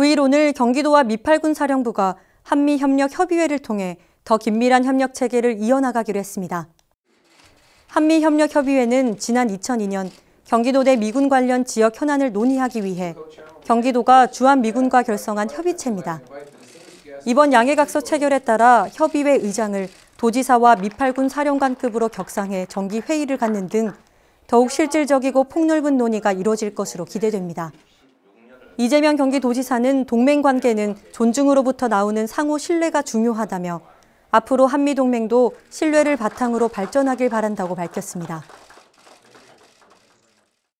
9일 오늘 경기도와 미팔군 사령부가 한미협력협의회를 통해 더 긴밀한 협력 체계를 이어나가기로 했습니다. 한미협력협의회는 지난 2002년 경기도 내 미군 관련 지역 현안을 논의하기 위해 경기도가 주한미군과 결성한 협의체입니다. 이번 양해각서 체결에 따라 협의회 의장을 도지사와 미팔군 사령관급으로 격상해 정기 회의를 갖는 등 더욱 실질적이고 폭넓은 논의가 이뤄질 것으로 기대됩니다. 이재명 경기도지사는 동맹 관계는 존중으로부터 나오는 상호 신뢰가 중요하다며 앞으로 한미 동맹도 신뢰를 바탕으로 발전하길 바란다고 밝혔습니다.